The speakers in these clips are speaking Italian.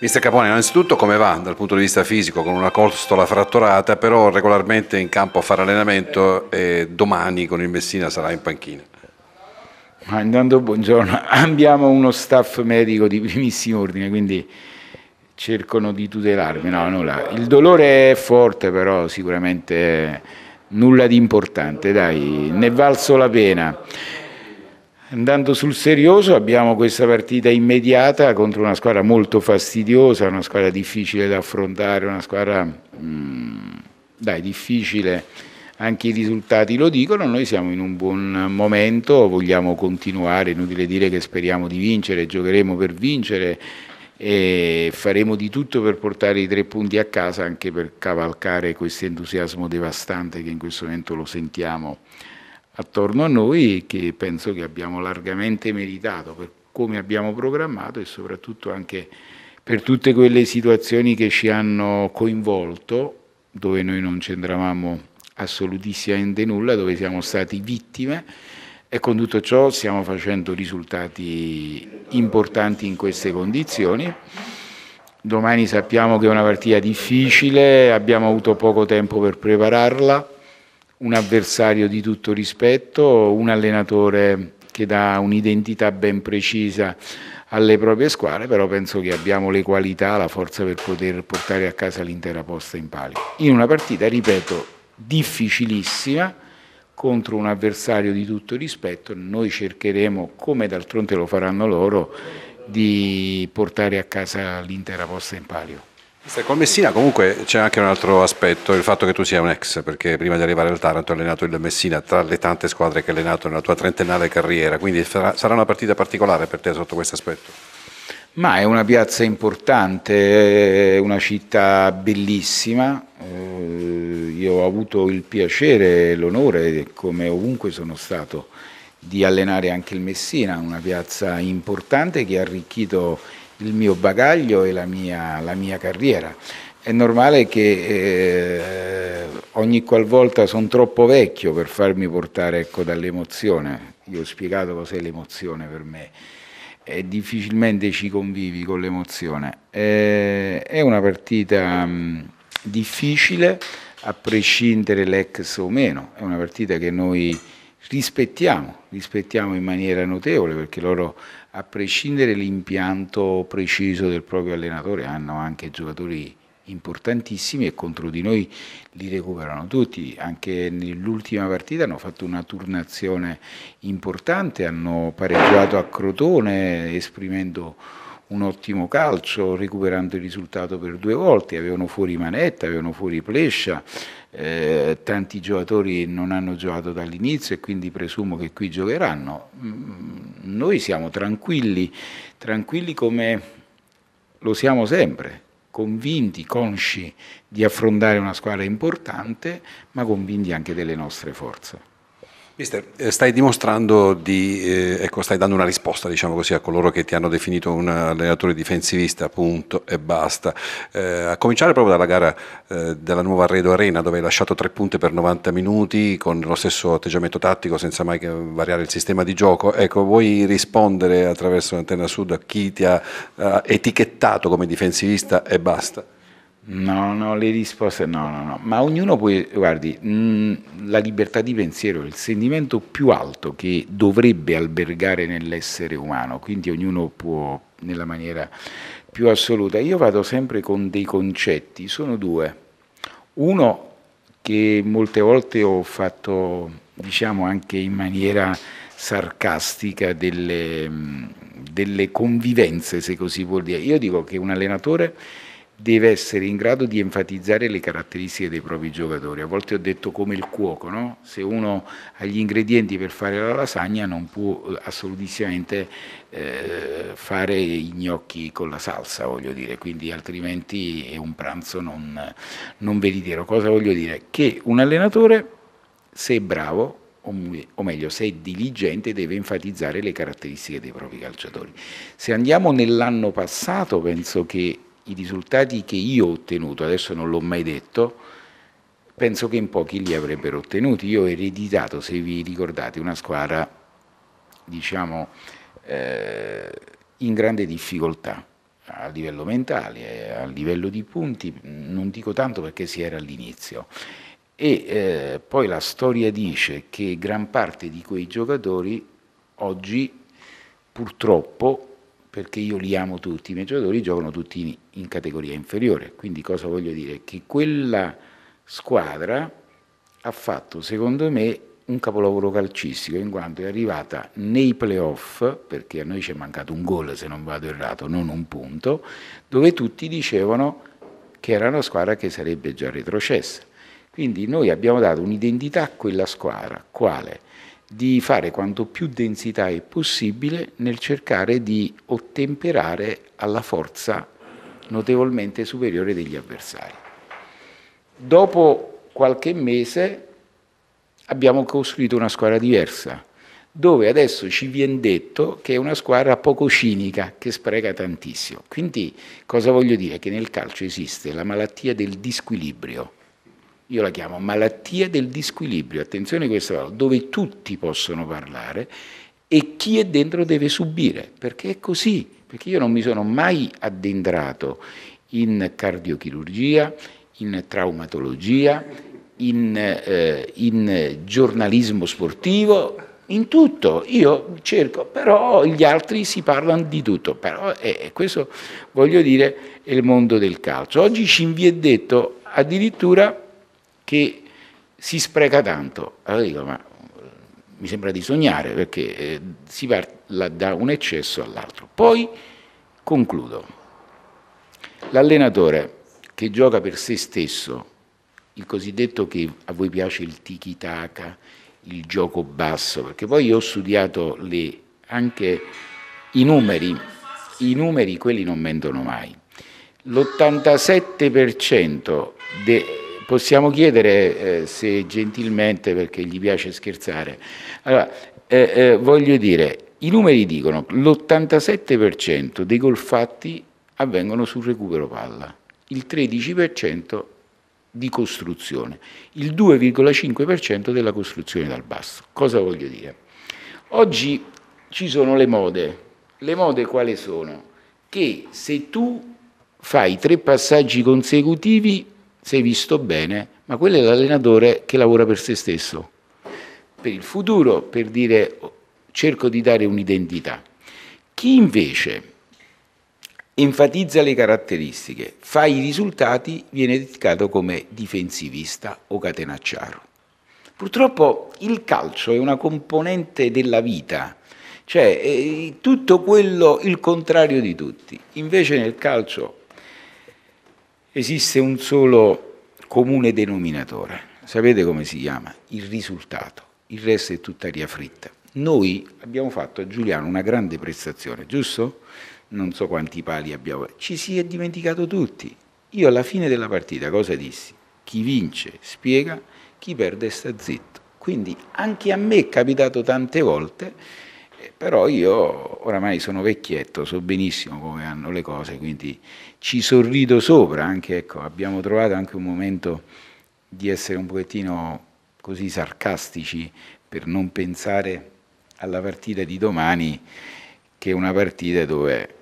Mister Capone, innanzitutto come va dal punto di vista fisico con una costola fratturata, però regolarmente in campo a fare allenamento e domani con il Messina sarà in panchina? Ma intanto buongiorno, abbiamo uno staff medico di primissimo ordine, quindi cercano di tutelarmi. No, nulla. Il dolore è forte, però sicuramente nulla di importante, dai, ne è valso la pena. Andando sul serioso abbiamo questa partita immediata contro una squadra molto fastidiosa, una squadra difficile da affrontare, una squadra mh, mm, dai, difficile, anche i risultati lo dicono, noi siamo in un buon momento, vogliamo continuare, inutile dire che speriamo di vincere, giocheremo per vincere e faremo di tutto per portare i tre punti a casa anche per cavalcare questo entusiasmo devastante che in questo momento lo sentiamo attorno a noi che penso che abbiamo largamente meritato per come abbiamo programmato e soprattutto anche per tutte quelle situazioni che ci hanno coinvolto, dove noi non c'entravamo assolutissimamente nulla, dove siamo stati vittime e con tutto ciò stiamo facendo risultati importanti in queste condizioni. Domani sappiamo che è una partita difficile, abbiamo avuto poco tempo per prepararla, un avversario di tutto rispetto, un allenatore che dà un'identità ben precisa alle proprie squadre, però penso che abbiamo le qualità, la forza per poter portare a casa l'intera posta in palio. In una partita, ripeto, difficilissima contro un avversario di tutto rispetto, noi cercheremo, come d'altronde lo faranno loro, di portare a casa l'intera posta in palio. Con Messina comunque c'è anche un altro aspetto, il fatto che tu sia un ex, perché prima di arrivare al Taranto hai allenato il Messina tra le tante squadre che hai allenato nella tua trentennale carriera, quindi sarà una partita particolare per te sotto questo aspetto. Ma è una piazza importante, è una città bellissima, eh, io ho avuto il piacere e l'onore, come ovunque sono stato, di allenare anche il Messina, una piazza importante che ha arricchito il mio bagaglio e la mia, la mia carriera. È normale che eh, ogni qualvolta sono troppo vecchio per farmi portare ecco, dall'emozione. Io ho spiegato cos'è l'emozione per me. E difficilmente ci convivi con l'emozione. Eh, è una partita mh, mm, difficile a prescindere l'ex o meno, è una partita che noi rispettiamo, rispettiamo in maniera notevole perché loro a prescindere l'impianto preciso del proprio allenatore, hanno anche giocatori importantissimi e contro di noi li recuperano tutti. Anche nell'ultima partita hanno fatto una turnazione importante, hanno pareggiato a Crotone esprimendo un ottimo calcio, recuperando il risultato per due volte, avevano fuori Manetta, avevano fuori Plescia, eh, tanti giocatori non hanno giocato dall'inizio e quindi presumo che qui giocheranno. Mm, noi siamo tranquilli, tranquilli come lo siamo sempre, convinti, consci di affrontare una squadra importante, ma convinti anche delle nostre forze. Mister, eh, stai dimostrando di, eh, ecco, stai dando una risposta diciamo così, a coloro che ti hanno definito un allenatore difensivista, punto e basta. Eh, a cominciare proprio dalla gara eh, della nuova Arredo Arena dove hai lasciato tre punte per 90 minuti con lo stesso atteggiamento tattico senza mai variare il sistema di gioco. Ecco, vuoi rispondere attraverso l'antenna sud a chi ti ha etichettato come difensivista e basta? No, no, le risposte no, no, no. Ma ognuno può, guardi, mm, la libertà di pensiero è il sentimento più alto che dovrebbe albergare nell'essere umano, quindi ognuno può nella maniera più assoluta. Io vado sempre con dei concetti, sono due. Uno che molte volte ho fatto, diciamo anche in maniera sarcastica, delle, mm, delle convivenze, se così vuol dire. Io dico che un allenatore deve essere in grado di enfatizzare le caratteristiche dei propri giocatori. A volte ho detto come il cuoco, no? se uno ha gli ingredienti per fare la lasagna non può eh, assolutamente eh, fare i gnocchi con la salsa, voglio dire, quindi altrimenti è un pranzo non, non veritiero. Cosa voglio dire? Che un allenatore, se è bravo, o meglio, se è diligente, deve enfatizzare le caratteristiche dei propri calciatori. Se andiamo nell'anno passato, penso che i risultati che io ho ottenuto, adesso non l'ho mai detto, penso che in pochi li avrebbero ottenuti. Io ho ereditato, se vi ricordate, una squadra diciamo, eh, in grande difficoltà a livello mentale, a livello di punti, non dico tanto perché si era all'inizio. E eh, poi la storia dice che gran parte di quei giocatori oggi purtroppo perché io li amo tutti, i miei giocatori giocano tutti in categoria inferiore, quindi cosa voglio dire? Che quella squadra ha fatto secondo me un capolavoro calcistico in quanto è arrivata nei playoff, perché a noi ci è mancato un gol se non vado errato, non un punto, dove tutti dicevano che era una squadra che sarebbe già retrocessa. Quindi noi abbiamo dato un'identità a quella squadra, quale? di fare quanto più densità è possibile nel cercare di ottemperare alla forza notevolmente superiore degli avversari. Dopo qualche mese abbiamo costruito una squadra diversa, dove adesso ci viene detto che è una squadra poco cinica, che spreca tantissimo. Quindi cosa voglio dire? Che nel calcio esiste la malattia del disquilibrio io la chiamo malattia del disquilibrio, attenzione a questo, dove tutti possono parlare e chi è dentro deve subire, perché è così, perché io non mi sono mai addentrato in cardiochirurgia, in traumatologia, in, eh, in giornalismo sportivo, in tutto, io cerco, però gli altri si parlano di tutto, però eh, eh questo voglio dire è il mondo del calcio. Oggi ci vi è detto addirittura che si spreca tanto. Allora dico, ma mi sembra di sognare perché eh, si parla da un eccesso all'altro. Poi concludo. L'allenatore che gioca per se stesso, il cosiddetto che a voi piace il tiki-taka, il gioco basso, perché poi io ho studiato le, anche i numeri, i numeri quelli non mentono mai. L'87% dei Possiamo chiedere eh, se gentilmente, perché gli piace scherzare. Allora, eh, eh, voglio dire, i numeri dicono che l'87% dei gol fatti avvengono sul recupero palla, il 13% di costruzione, il 2,5% della costruzione dal basso. Cosa voglio dire? Oggi ci sono le mode. Le mode quali sono? Che se tu fai tre passaggi consecutivi sei visto bene, ma quello è l'allenatore che lavora per se stesso, per il futuro, per dire cerco di dare un'identità. Chi invece enfatizza le caratteristiche, fa i risultati, viene dedicato come difensivista o catenacciaro. Purtroppo il calcio è una componente della vita, cioè è eh, tutto quello, il contrario di tutti. Invece nel calcio Esiste un solo comune denominatore, sapete come si chiama? Il risultato, il resto è tutta aria fritta. Noi abbiamo fatto a Giuliano una grande prestazione, giusto? Non so quanti pali abbiamo, ci si è dimenticato tutti. Io alla fine della partita cosa dissi? Chi vince spiega, chi perde sta zitto. Quindi anche a me è capitato tante volte eh, però io oramai sono vecchietto, so benissimo come hanno le cose, quindi ci sorrido sopra, anche, ecco, abbiamo trovato anche un momento di essere un pochettino così sarcastici per non pensare alla partita di domani, che è una partita dove,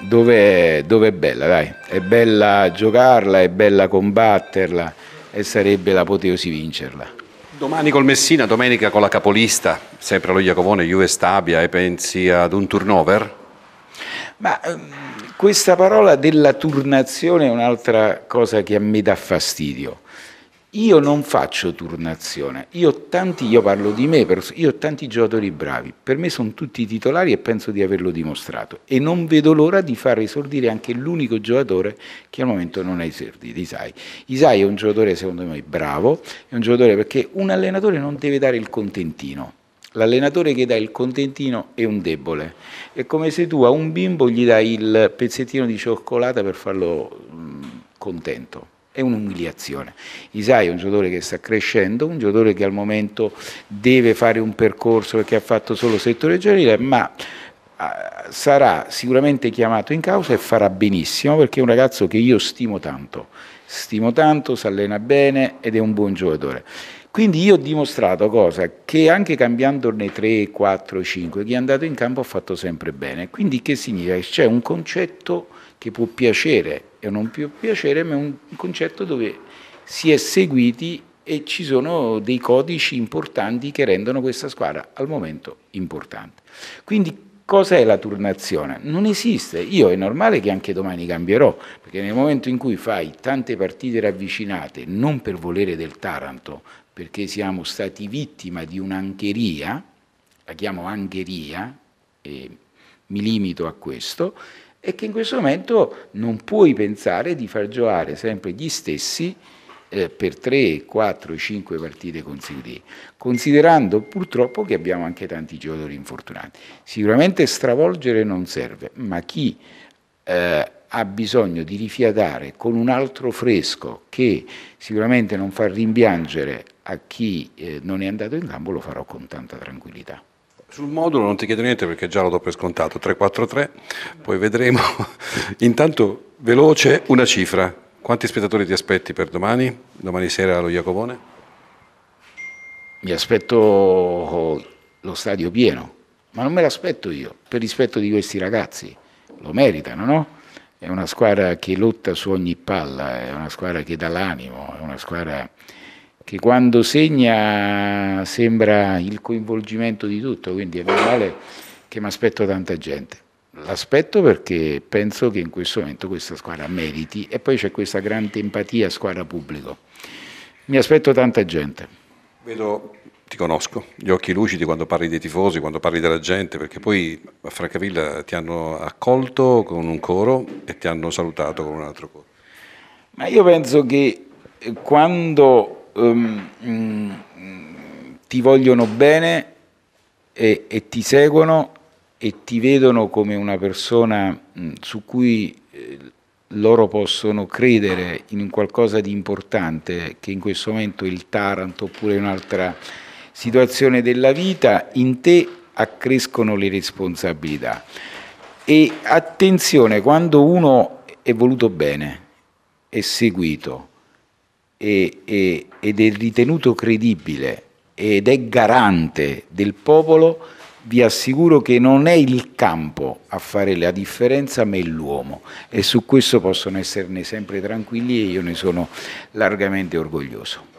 dove, dove è bella, dai, è bella giocarla, è bella combatterla e sarebbe l'apoteosi vincerla. Domani col Messina, domenica con la capolista, sempre lo Iacovone, Juve Stabia, e pensi ad un turnover? Ma ehm, questa parola della turnazione è un'altra cosa che a me dà fastidio. Io non faccio turnazione, io, tanti, io parlo di me, però io ho tanti giocatori bravi, per me sono tutti titolari e penso di averlo dimostrato e non vedo l'ora di far esordire anche l'unico giocatore che al momento non ha esordito, Isai. Isai è un giocatore secondo me bravo, è un giocatore perché un allenatore non deve dare il contentino, L'allenatore che dà il contentino è un debole. È come se tu a un bimbo gli dai il pezzettino di cioccolata per farlo contento è un'umiliazione. Isai è un giocatore che sta crescendo, un giocatore che al momento deve fare un percorso perché ha fatto solo settore giovanile, ma eh, sarà sicuramente chiamato in causa e farà benissimo perché è un ragazzo che io stimo tanto, stimo tanto, si allena bene ed è un buon giocatore. Quindi io ho dimostrato cosa? Che anche cambiandone 3, 4, 5, chi è andato in campo ha fatto sempre bene. Quindi che significa? Che c'è un concetto che può piacere e non più piacere, ma è un concetto dove si è seguiti e ci sono dei codici importanti che rendono questa squadra al momento importante. Quindi cos'è la turnazione? Non esiste, io è normale che anche domani cambierò, perché nel momento in cui fai tante partite ravvicinate, non per volere del Taranto, perché siamo stati vittima di un'ancheria, la chiamo ancheria, e mi limito a questo, è che in questo momento non puoi pensare di far giocare sempre gli stessi eh, per 3, 4, 5 partite consecutive, considerando purtroppo che abbiamo anche tanti giocatori infortunati. Sicuramente stravolgere non serve, ma chi eh, ha bisogno di rifiatare con un altro fresco che sicuramente non fa rimpiangere a chi eh, non è andato in campo, lo farò con tanta tranquillità. Sul modulo non ti chiedo niente perché già lo do per scontato, 343, poi vedremo. Intanto, veloce, una cifra. Quanti spettatori ti aspetti per domani, domani sera allo Iacobone? Mi aspetto lo stadio pieno, ma non me l'aspetto io, per rispetto di questi ragazzi, lo meritano, no? È una squadra che lotta su ogni palla, è una squadra che dà l'animo, è una squadra che quando segna sembra il coinvolgimento di tutto, quindi è normale che mi aspetto tanta gente. L'aspetto perché penso che in questo momento questa squadra meriti e poi c'è questa grande empatia squadra pubblico. Mi aspetto tanta gente. Vedo, ti conosco, gli occhi lucidi quando parli dei tifosi, quando parli della gente, perché poi a Francavilla ti hanno accolto con un coro e ti hanno salutato con un altro coro. Ma io penso che quando um, ti vogliono bene e, e, ti seguono e ti vedono come una persona mh, mm, su cui eh, loro possono credere in qualcosa di importante, che in questo momento è il Taranto oppure un'altra situazione della vita, in te accrescono le responsabilità. E attenzione, quando uno è voluto bene, è seguito, e, e, ed è ritenuto credibile ed è garante del popolo, vi assicuro che non è il campo a fare la differenza, ma è l'uomo. E su questo possono esserne sempre tranquilli e io ne sono largamente orgoglioso.